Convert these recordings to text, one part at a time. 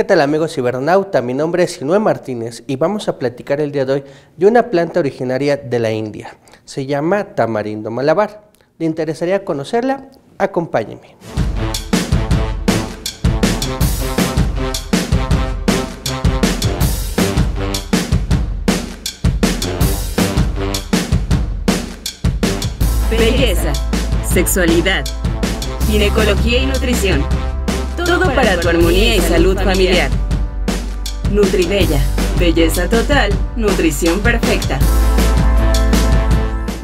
¿Qué tal amigos cibernauta? Mi nombre es Sinue Martínez y vamos a platicar el día de hoy de una planta originaria de la India. Se llama tamarindo malabar. ¿Le interesaría conocerla? Acompáñeme. Belleza, sexualidad, ginecología y nutrición. Todo para tu armonía y salud familiar. Nutribella, belleza total, nutrición perfecta.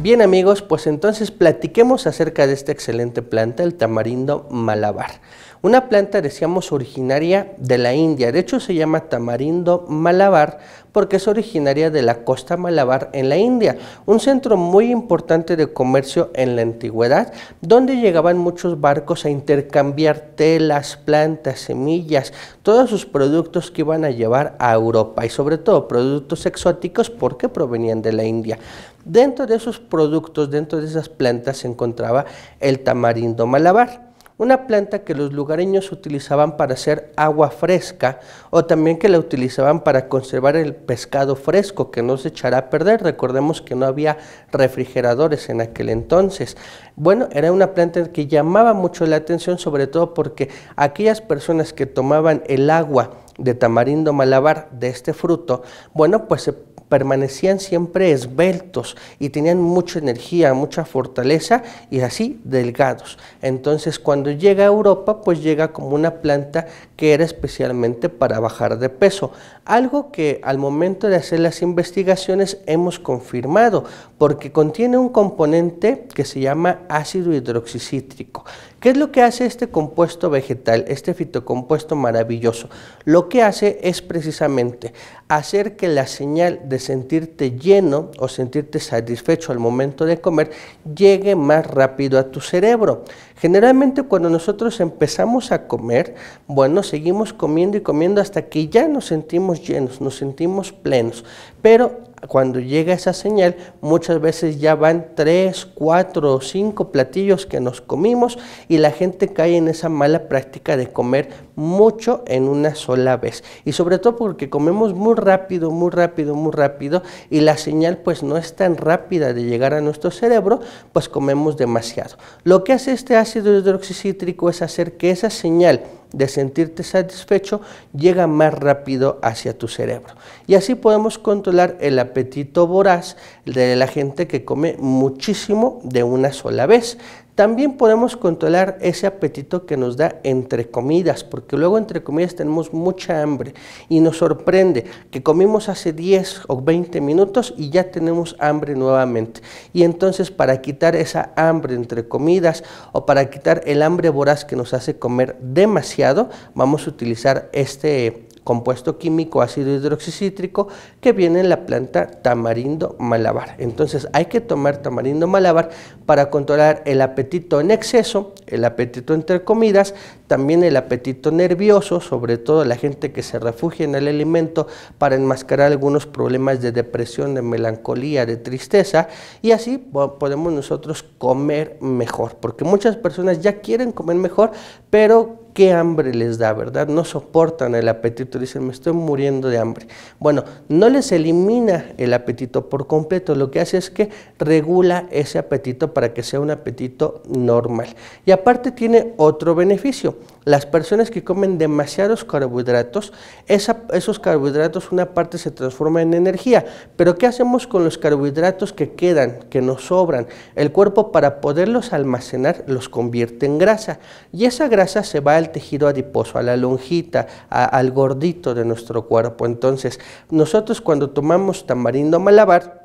Bien amigos, pues entonces platiquemos acerca de esta excelente planta, el tamarindo malabar. Una planta, decíamos, originaria de la India. De hecho, se llama tamarindo malabar porque es originaria de la costa malabar en la India, un centro muy importante de comercio en la antigüedad, donde llegaban muchos barcos a intercambiar telas, plantas, semillas, todos sus productos que iban a llevar a Europa y sobre todo productos exóticos porque provenían de la India. Dentro de esos productos, dentro de esas plantas se encontraba el tamarindo malabar una planta que los lugareños utilizaban para hacer agua fresca o también que la utilizaban para conservar el pescado fresco que no se echará a perder. Recordemos que no había refrigeradores en aquel entonces. Bueno, era una planta que llamaba mucho la atención, sobre todo porque aquellas personas que tomaban el agua de tamarindo malabar de este fruto, bueno, pues se permanecían siempre esbeltos y tenían mucha energía, mucha fortaleza y así delgados. Entonces cuando llega a Europa pues llega como una planta que era especialmente para bajar de peso, algo que al momento de hacer las investigaciones hemos confirmado porque contiene un componente que se llama ácido hidroxicítrico ¿Qué es lo que hace este compuesto vegetal, este fitocompuesto maravilloso? Lo que hace es precisamente hacer que la señal de sentirte lleno o sentirte satisfecho al momento de comer llegue más rápido a tu cerebro. Generalmente cuando nosotros empezamos a comer, bueno, seguimos comiendo y comiendo hasta que ya nos sentimos llenos, nos sentimos plenos, pero cuando llega esa señal, muchas veces ya van tres, cuatro o cinco platillos que nos comimos y la gente cae en esa mala práctica de comer mucho en una sola vez. Y sobre todo porque comemos muy rápido, muy rápido, muy rápido y la señal pues no es tan rápida de llegar a nuestro cerebro, pues comemos demasiado. Lo que hace este ácido hidroxicítrico es hacer que esa señal de sentirte satisfecho llega más rápido hacia tu cerebro. Y así podemos controlar el apetito voraz de la gente que come muchísimo de una sola vez. También podemos controlar ese apetito que nos da entre comidas, porque luego entre comidas tenemos mucha hambre y nos sorprende que comimos hace 10 o 20 minutos y ya tenemos hambre nuevamente. Y entonces para quitar esa hambre entre comidas o para quitar el hambre voraz que nos hace comer demasiado, vamos a utilizar este compuesto químico ácido hidroxicítrico que viene en la planta tamarindo malabar. Entonces hay que tomar tamarindo malabar para controlar el apetito en exceso, el apetito entre comidas, también el apetito nervioso, sobre todo la gente que se refugia en el alimento para enmascarar algunos problemas de depresión, de melancolía, de tristeza y así podemos nosotros comer mejor, porque muchas personas ya quieren comer mejor, pero qué hambre les da, ¿verdad? No soportan el apetito, dicen, me estoy muriendo de hambre. Bueno, no les elimina el apetito por completo, lo que hace es que regula ese apetito para que sea un apetito normal. Y aparte tiene otro beneficio, las personas que comen demasiados carbohidratos, esos carbohidratos una parte se transforma en energía, pero ¿qué hacemos con los carbohidratos que quedan, que nos sobran? El cuerpo para poderlos almacenar los convierte en grasa y esa grasa se va a tejido adiposo, a la lonjita, al gordito de nuestro cuerpo. Entonces, nosotros cuando tomamos tamarindo malabar,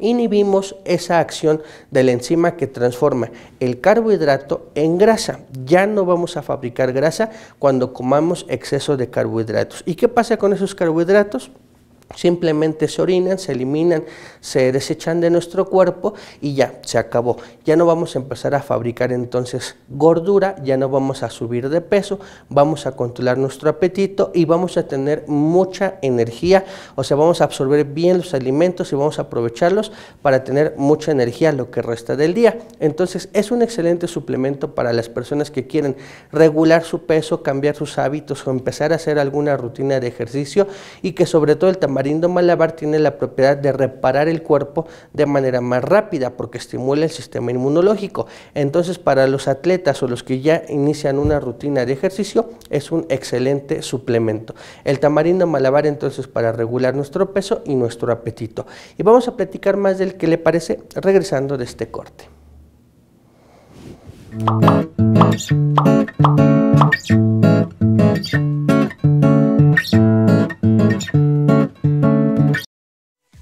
inhibimos esa acción de la enzima que transforma el carbohidrato en grasa. Ya no vamos a fabricar grasa cuando comamos exceso de carbohidratos. ¿Y qué pasa con esos carbohidratos? simplemente se orinan, se eliminan, se desechan de nuestro cuerpo y ya, se acabó. Ya no vamos a empezar a fabricar entonces gordura, ya no vamos a subir de peso, vamos a controlar nuestro apetito y vamos a tener mucha energía, o sea, vamos a absorber bien los alimentos y vamos a aprovecharlos para tener mucha energía lo que resta del día. Entonces, es un excelente suplemento para las personas que quieren regular su peso, cambiar sus hábitos o empezar a hacer alguna rutina de ejercicio y que sobre todo el tamarindo malabar tiene la propiedad de reparar el cuerpo de manera más rápida porque estimula el sistema inmunológico. Entonces, para los atletas o los que ya inician una rutina de ejercicio, es un excelente suplemento. El tamarindo malabar entonces para regular nuestro peso y nuestro apetito. Y vamos a platicar más del que le parece regresando de este corte.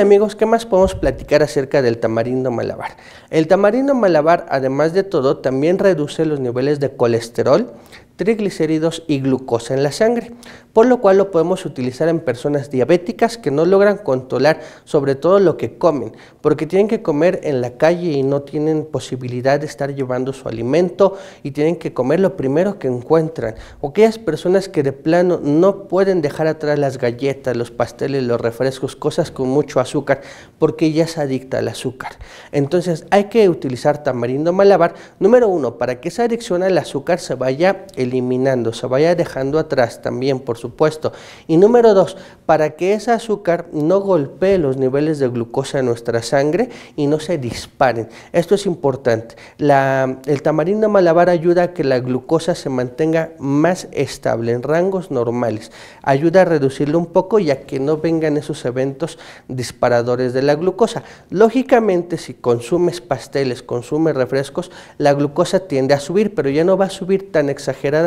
amigos, ¿qué más podemos platicar acerca del tamarindo malabar? El tamarindo malabar, además de todo, también reduce los niveles de colesterol, triglicéridos y glucosa en la sangre, por lo cual lo podemos utilizar en personas diabéticas que no logran controlar sobre todo lo que comen, porque tienen que comer en la calle y no tienen posibilidad de estar llevando su alimento y tienen que comer lo primero que encuentran, o aquellas personas que de plano no pueden dejar atrás las galletas, los pasteles, los refrescos, cosas con mucho azúcar, porque ya se adicta al azúcar. Entonces hay que utilizar tamarindo malabar, número uno, para que esa adicción al azúcar se vaya eliminando, se vaya dejando atrás también, por supuesto. Y número dos, para que ese azúcar no golpee los niveles de glucosa en nuestra sangre y no se disparen. Esto es importante. el tamarindo malabar ayuda a que la glucosa se mantenga más estable, en rangos normales. Ayuda a reducirlo un poco y a que no vengan esos eventos disparadores de la glucosa. Lógicamente, si consumes pasteles, consumes refrescos, la glucosa tiende a subir, pero ya no va a subir tan exageradamente.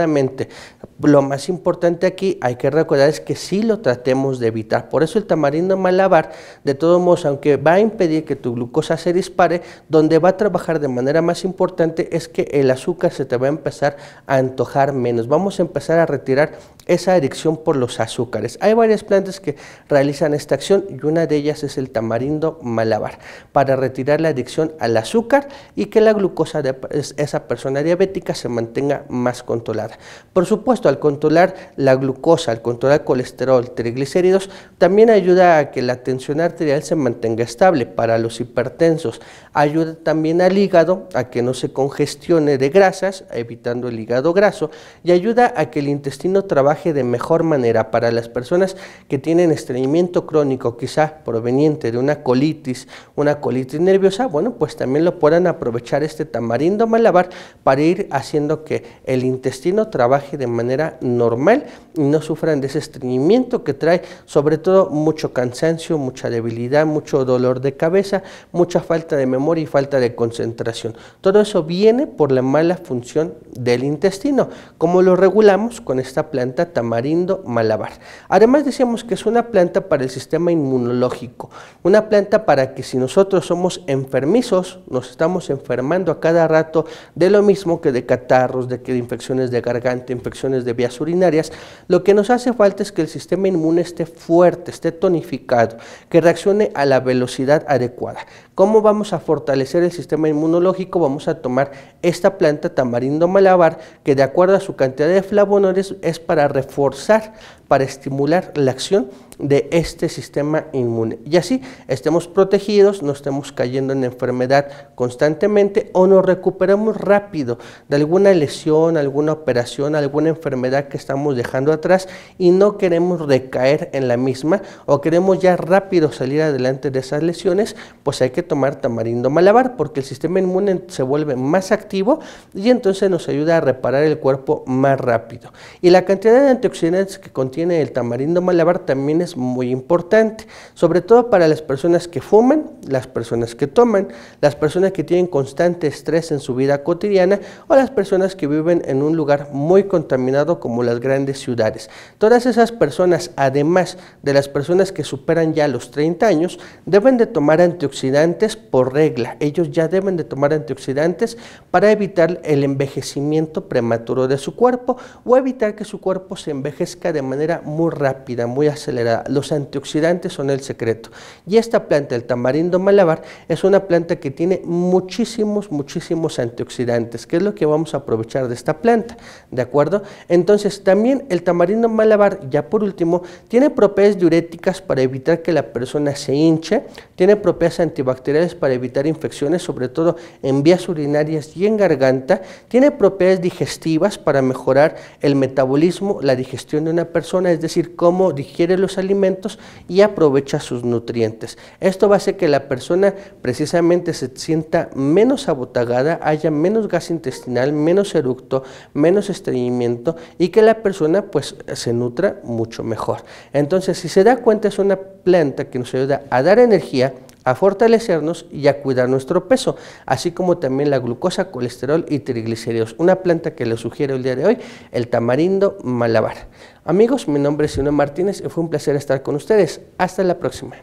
Lo más importante aquí hay que recordar es que sí lo tratemos de evitar. Por eso el tamarindo malabar, de todos modos, aunque va a impedir que tu glucosa se dispare, donde va a trabajar de manera más importante es que el azúcar se te va a empezar a antojar menos. Vamos a empezar a retirar esa adicción por los azúcares. Hay varias plantas que realizan esta acción y una de ellas es el tamarindo malabar, para retirar la adicción al azúcar y que la glucosa de esa persona diabética se mantenga más controlada. Por supuesto, al controlar la glucosa, al controlar colesterol, triglicéridos, también ayuda a que la tensión arterial se mantenga estable para los hipertensos. Ayuda también al hígado a que no se congestione de grasas, evitando el hígado graso, y ayuda a que el intestino trabaje de mejor manera para las personas que tienen estreñimiento crónico, quizá proveniente de una colitis, una colitis nerviosa, bueno, pues también lo puedan aprovechar este tamarindo malabar para ir haciendo que el intestino trabaje de manera normal y no sufran de ese estreñimiento que trae sobre todo mucho cansancio, mucha debilidad, mucho dolor de cabeza, mucha falta de memoria y falta de concentración. Todo eso viene por la mala función del intestino. ¿Cómo lo regulamos? Con esta planta Tamarindo, Malabar. Además decíamos que es una planta para el sistema inmunológico, una planta para que si nosotros somos enfermizos, nos estamos enfermando a cada rato de lo mismo que de catarros, de, que de infecciones de garganta, infecciones de vías urinarias, lo que nos hace falta es que el sistema inmune esté fuerte, esté tonificado, que reaccione a la velocidad adecuada. ¿Cómo vamos a fortalecer el sistema inmunológico? Vamos a tomar esta planta tamarindo malabar que de acuerdo a su cantidad de flavonoides es para reforzar, para estimular la acción de este sistema inmune. Y así estemos protegidos, no estemos cayendo en enfermedad constantemente o nos recuperamos rápido de alguna lesión, alguna operación, alguna enfermedad que estamos dejando atrás y no queremos recaer en la misma o queremos ya rápido salir adelante de esas lesiones, pues hay que tomar tamarindo malabar porque el sistema inmune se vuelve más activo y entonces nos ayuda a reparar el cuerpo más rápido. Y la cantidad de antioxidantes que contiene el tamarindo malabar también es muy importante, sobre todo para las personas que fuman, las personas que toman, las personas que tienen constante estrés en su vida cotidiana o las personas que viven en un lugar muy contaminado como las grandes ciudades. Todas esas personas, además de las personas que superan ya los 30 años, deben de tomar antioxidantes por regla. Ellos ya deben de tomar antioxidantes para evitar el envejecimiento prematuro de su cuerpo o evitar que su cuerpo se envejezca de manera muy rápida, muy acelerada. Los antioxidantes son el secreto. Y esta planta, el tamarindo malabar, es una planta que tiene muchísimos, muchísimos antioxidantes, que es lo que vamos a aprovechar de esta planta, ¿de acuerdo? Entonces, también el tamarindo malabar, ya por último, tiene propiedades diuréticas para evitar que la persona se hinche, tiene propiedades antibacteriales para evitar infecciones, sobre todo en vías urinarias y en garganta, tiene propiedades digestivas para mejorar el metabolismo, la digestión de una persona, es decir, cómo digiere los alimentos y aprovecha sus nutrientes. Esto va a hacer que la persona precisamente se sienta menos abotagada, haya menos gas intestinal, menos eructo, menos estreñimiento y que la persona pues se nutra mucho mejor. Entonces, si se da cuenta, es una planta que nos ayuda a dar energía, a fortalecernos y a cuidar nuestro peso, así como también la glucosa, colesterol y triglicéridos. Una planta que les sugiero el día de hoy, el tamarindo malabar. Amigos, mi nombre es Sino Martínez y fue un placer estar con ustedes. Hasta la próxima.